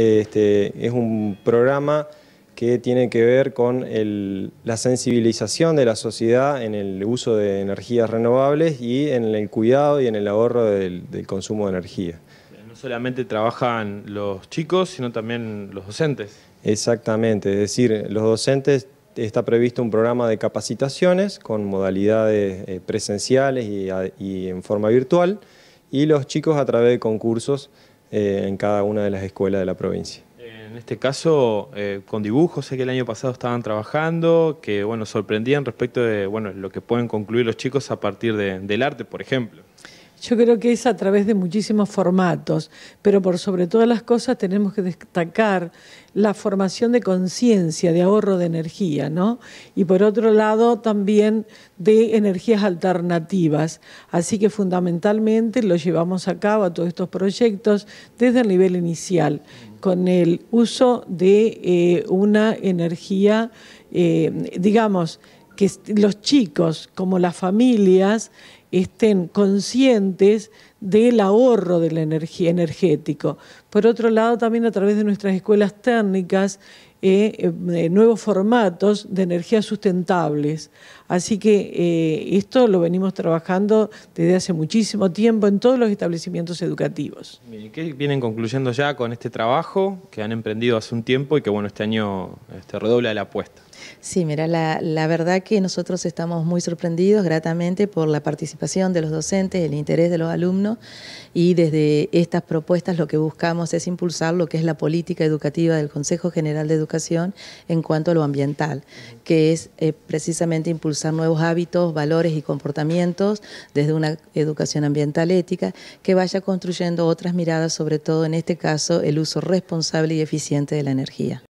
Este, es un programa que tiene que ver con la sensibilización de la sociedad en el uso de energías renovables y en el cuidado y en el ahorro del, consumo de energía. No solamente trabajan los chicos, sino también los docentes. Exactamente, es decir, los docentes está previsto un programa de capacitaciones con modalidades eh, presenciales y en forma virtual y los chicos a través de concursos eh, en cada una de las escuelas de la provincia. En este caso, eh, con dibujos, sé que el año pasado estaban trabajando, que bueno, sorprendían respecto de bueno, lo que pueden concluir los chicos a partir del arte, por ejemplo. Yo creo que es a través de muchísimos formatos, pero por sobre todas las cosas tenemos que destacar la formación de conciencia, de ahorro de energía, ¿no? Y por otro lado también de energías alternativas. Así que fundamentalmente lo llevamos a cabo a todos estos proyectos desde el nivel inicial, con el uso de eh, una energía, eh, digamos, que los chicos como las familias estén conscientes del ahorro de energía energético. Por otro lado, también a través de nuestras escuelas técnicas eh, eh, nuevos formatos de energías sustentables. Así que eh, esto lo venimos trabajando desde hace muchísimo tiempo en todos los establecimientos educativos. ¿Qué vienen concluyendo ya con este trabajo que han emprendido hace un tiempo y que bueno, este año este, redobla la apuesta? Sí, mira, la, verdad que nosotros estamos muy sorprendidos gratamente por la participación de los docentes, el interés de los alumnos y desde estas propuestas lo que buscamos es impulsar lo que es la política educativa del Consejo General de Educación en cuanto a lo ambiental, que es eh, precisamente impulsar nuevos hábitos, valores y comportamientos desde una educación ambiental ética que vaya construyendo otras miradas, sobre todo en este caso el uso responsable y eficiente de la energía.